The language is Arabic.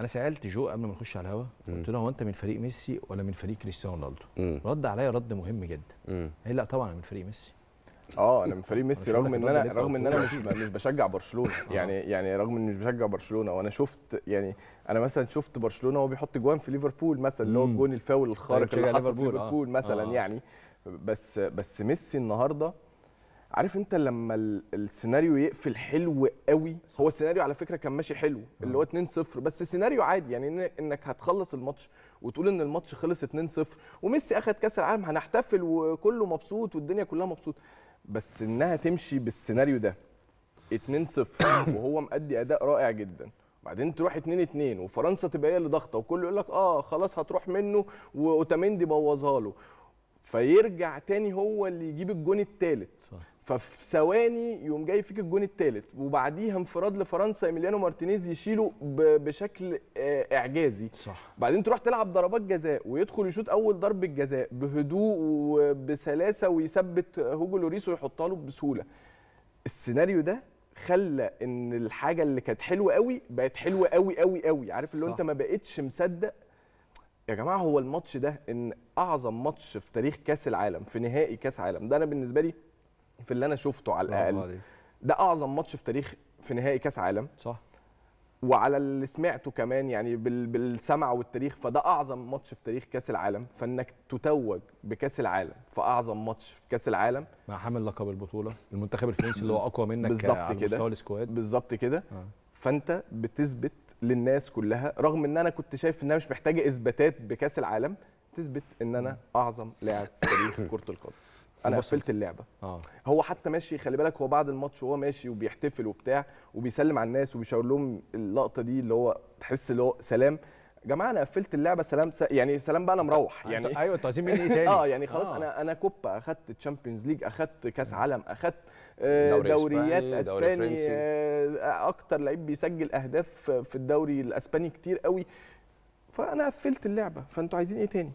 انا سالت جو قبل ما نخش على الهوا قلت له هو انت من فريق ميسي ولا من فريق كريستيانو رونالدو رد عليا رد مهم جدا قال لا طبعا من فريق ميسي اه انا من فريق ميسي رغم ان انا رغم ان انا مش مش بشجع برشلونه آه. يعني يعني رغم اني مش بشجع برشلونه وانا شفت يعني انا مثلا شفت برشلونه وهو بيحط جوان في ليفربول مثلا اللي هو الجون الفاول الخارق أيوة، اللي حطه في ليفربول آه. مثلا آه. يعني بس بس ميسي النهارده عارف انت لما السيناريو يقفل حلو قوي هو السيناريو على فكره كان ماشي حلو آه. اللي هو 2-0 بس سيناريو عادي يعني انك هتخلص الماتش وتقول ان الماتش خلص 2-0 وميسي اخد كاس العالم هنحتفل وكله مبسوط والدنيا كلها مبسوط بس انها تمشي بالسيناريو ده 2-0 وهو مأدي اداء رائع جدا بعدين تروح 2 2 وفرنسا تبقى هي اللي ضاغطه وكله يقول لك اه خلاص هتروح منه واوتاميندي بوظها له فيرجع تاني هو اللي يجيب الجون صح. ففي ثواني يقوم جاي فيك الجون التالت وبعديها انفراد لفرنسا ايميليانو مارتينيز يشيله بشكل آه، اعجازي صح بعدين تروح تلعب ضربات جزاء ويدخل يشوط اول ضربه جزاء بهدوء وبسلاسه ويثبت هوجو لوريس ويحطها له بسهوله السيناريو ده خلى ان الحاجه اللي كانت حلوه قوي بقت حلوه قوي قوي قوي عارف اللي انت ما بقتش مصدق يا جماعه هو الماتش ده ان اعظم ماتش في تاريخ كاس العالم في نهائي كاس عالم ده انا بالنسبه لي في اللي انا شفته على الاقل ده اعظم ماتش في تاريخ في نهائي كاس عالم صح وعلى اللي سمعته كمان يعني بالسمع والتاريخ فده اعظم ماتش في تاريخ كاس العالم فانك تتوج بكاس العالم في اعظم ماتش في كاس العالم مع حامل لقب البطوله المنتخب الفرنسي اللي هو اقوى منك بالظبط كده مستوى السكواد بالظبط كده آه. فانت بتثبت للناس كلها رغم ان انا كنت شايف ان انا مش محتاجه اثباتات بكاس العالم تثبت ان انا اعظم لاعب في تاريخ كره القدم انا قفلت اللعبه آه. هو حتى ماشي خلي بالك هو بعد الماتش وهو ماشي وبيحتفل وبتاع وبيسلم على الناس وبيشاور لهم اللقطه دي اللي هو تحس اللي هو سلام يا جماعه انا قفلت اللعبه سلام س... يعني سلام بقى انا مروح يعني ايوه انتوا عايزين مني ايه تاني؟ اه يعني خلاص آه. انا انا كوبا اخدت تشامبيونز ليج اخدت كاس عالم اخدت آه، دوري دوريات اسباني دوري اكتر لعيب بيسجل اهداف في الدوري الاسباني كتير قوي فانا قفلت اللعبه فانتوا عايزين ايه تاني